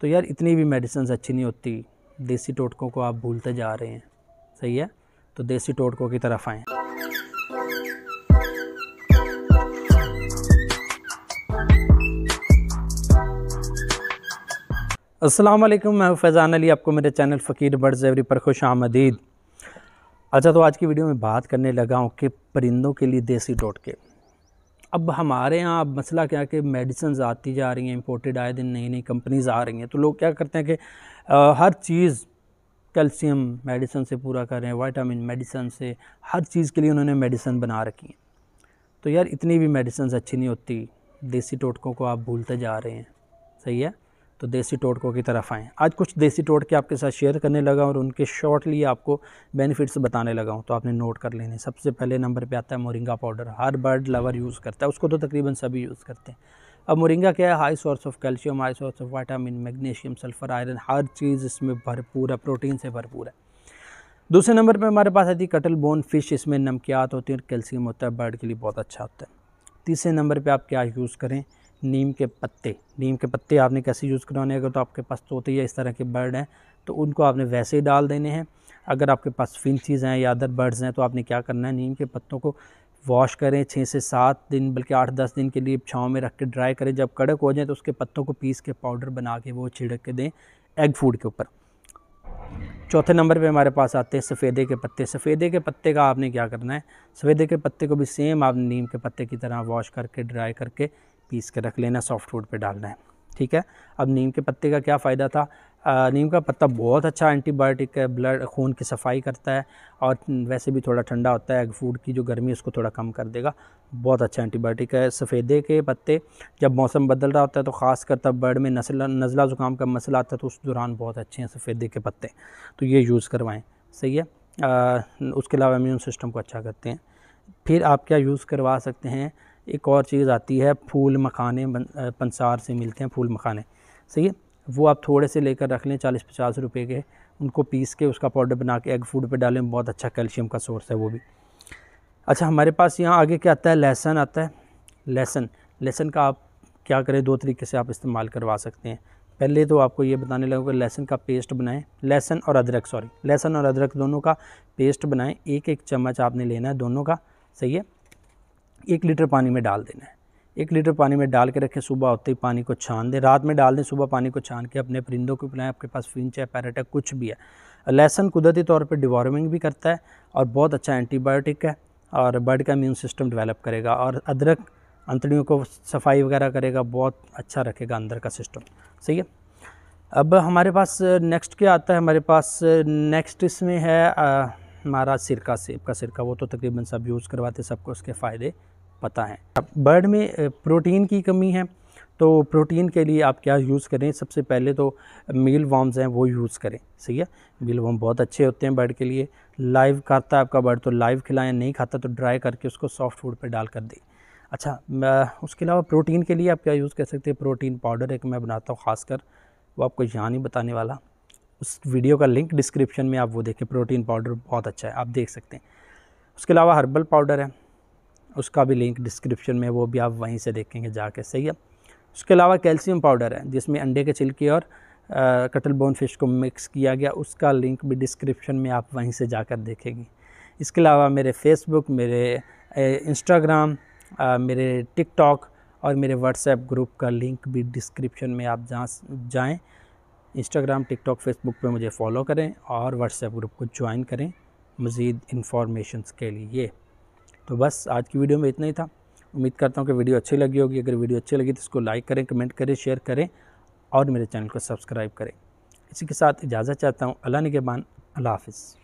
तो यार इतनी भी मेडिसिन अच्छी नहीं होती देसी टोटकों को आप भूलते जा रहे हैं सही है तो देसी टोटकों की तरफ आएँ असलम मैं फैज़ान अली आपको मेरे चैनल फ़कीर बर्ड्स एवरी पर खुश आमदीद अच्छा तो आज की वीडियो में बात करने लगा हूँ कि परिंदों के लिए देसी टोटके अब हमारे यहाँ अब मसला क्या है कि मेडिसन आती जा रही हैं इम्पोर्टेड आए दिन नई नई कंपनीज आ रही हैं तो लोग क्या करते हैं कि आ, हर चीज़ कैल्शियम मेडिसन से पूरा कर रहे हैं वाइटामिन मेडिसन से हर चीज़ के लिए उन्होंने मेडिसिन बना रखी है तो यार इतनी भी मेडिसन अच्छी नहीं होती देसी टोटकों को आप भूलते जा रहे हैं सही है तो देसी टोटकों की तरफ आएँ आज कुछ देसी टोटके आपके साथ शेयर करने लगा और उनके शॉर्टली आपको बेनिफिट्स बताने लगा हूँ तो आपने नोट कर लेने सबसे पहले नंबर पे आता है मोरिंगा पाउडर हर बर्ड लवर यूज़ करता है उसको तो तकरीबन सभी यूज़ करते हैं अब मोरिंगा क्या है high source of calcium high source of vitamin magnesium sulphur iron हर चीज़ इसमें भरपूर है प्रोटीन से भरपूर है दूसरे नंबर पर हमारे पास आती है कटल बोन फिश इसमें नमकियात होती है और कैल्शियम होता है बर्ड के लिए बहुत अच्छा होता है तीसरे नंबर पर आप क्या यूज़ करें नीम के पत्ते नीम के पत्ते आपने कैसे यूज़ करवाने अगर तो आपके पास तोते या इस तरह के बर्ड हैं तो उनको आपने वैसे ही डाल देने हैं अगर आपके पास फिंसीज़ हैं या अदर बर्ड्स हैं तो आपने क्या करना है नीम के पत्तों को वॉश करें छः से सात दिन बल्कि आठ दस दिन के लिए छाँव में रख के ड्राई करें जब कड़क हो जाए तो उसके पत्तों को पीस के पाउडर बना के वो छिड़क के दें एग फूड के ऊपर चौथे नंबर पे हमारे पास आते हैं सफ़ेदे के पत्ते सफ़ेदे के पत्ते का आपने क्या करना है सफ़ेदे के पत्ते को भी सेम आप नीम के पत्ते की तरह वॉश करके ड्राई करके पीस के रख लेना सॉफ्ट वुड पे डालना है ठीक है अब नीम के पत्ते का क्या फ़ायदा था आ, नीम का पत्ता बहुत अच्छा एंटीबायोटिक है ब्लड खून की सफाई करता है और वैसे भी थोड़ा ठंडा होता है फूड की जो गर्मी उसको थोड़ा कम कर देगा बहुत अच्छा एंटीबायोटिक है सफ़ेदे के पत्ते जब मौसम बदल रहा होता है तो ख़ास कर तब बर्ड में नसला नज़ला ज़ुकाम का मसला आता है तो उस दौरान बहुत अच्छे हैं सफ़ेदे के पत्ते तो ये यूज़ करवाएँ सही है आ, उसके अलावा इम्यून सिस्टम को अच्छा करते हैं फिर आप क्या यूज़ करवा सकते हैं एक और चीज़ आती है फूल मखाने पंसार से मिलते हैं फूल मखाने सही है वो आप थोड़े से लेकर रख लें चालीस पचास रुपये के उनको पीस के उसका पाउडर बना के एग फूड पे डालें बहुत अच्छा कैल्शियम का सोर्स है वो भी अच्छा हमारे पास यहाँ आगे क्या आता है लहसन आता है लहसन लहसन का आप क्या करें दो तरीके से आप इस्तेमाल करवा सकते हैं पहले तो आपको ये बताने कि लहसन का पेस्ट बनाएं लहसन और अदरक सॉरी लहसन और अदरक दोनों का पेस्ट बनाएं एक एक चम्मच आपने लेना है दोनों का सही है एक लीटर पानी में डाल देना है एक लीटर पानी में डाल के रखें सुबह होते ही पानी को छान दें रात में डाल दें सुबह पानी को छान के अपने परिंदों को पिलाएं आपके पास फिंच है पैरट है कुछ भी है लहसन कुदरती तौर पर डिवॉर्मिंग भी करता है और बहुत अच्छा एंटीबायोटिक है और बर्ड का इम्यून सिस्टम डेवलप करेगा और अदरक अंतड़ियों को सफाई वगैरह करेगा बहुत अच्छा रखेगा अंदर का सिस्टम सही है अब हमारे पास नेक्स्ट क्या आता है हमारे पास नेक्स्ट इसमें है आ, महाराज सिरका सेब का सिरका वो तो तकरीबन सब यूज़ करवाते सबको उसके फ़ायदे पता हैं अब बर्ड में प्रोटीन की कमी है तो प्रोटीन के लिए आप क्या यूज़ करें सबसे पहले तो मील वॉम्स हैं वो यूज़ करें सही है मील वॉम बहुत अच्छे होते हैं बर्ड के लिए लाइव खाता है आपका बर्ड तो लाइव खिलाएं नहीं खाता तो ड्राई करके उसको सॉफ्ट फूड पर डाल कर दें अच्छा उसके अलावा प्रोटीन के लिए आप क्या यूज़ कर सकते हैं प्रोटीन पाउडर एक मैं बनाता हूँ ख़ासकर वो आपको यहाँ नहीं बताने वाला उस वीडियो का लिंक डिस्क्रिप्शन में आप वो देखें प्रोटीन पाउडर बहुत अच्छा है आप देख सकते हैं उसके अलावा हर्बल पाउडर है उसका भी लिंक डिस्क्रिप्शन में वो भी आप वहीं से देखेंगे जाके सही है उसके अलावा कैल्शियम पाउडर है जिसमें अंडे के छिलके और कटल बोन फिश को मिक्स किया गया उसका लिंक भी डिस्क्रिप्शन में आप वहीं से जाकर देखेंगे इसके अलावा मेरे फेसबुक मेरे इंस्टाग्राम मेरे टिकटॉक और मेरे व्हाट्सएप ग्रुप का लिंक भी डिस्क्रिप्शन में आप जहाँ जाएँ इंस्टाग्राम टिकटॉक फेसबुक पे मुझे फॉलो करें और व्हाट्सएप ग्रुप को ज्वाइन करें मज़ीद इन्फॉर्मेशन के लिए तो बस आज की वीडियो में इतना ही था उम्मीद करता हूँ कि वीडियो अच्छी लगी होगी अगर वीडियो अच्छी लगी तो इसको लाइक करें कमेंट करें शेयर करें और मेरे चैनल को सब्सक्राइब करें इसी के साथ इजाज़त चाहता हूँ अल्लाह निगेबान अल्लाह हाफिज़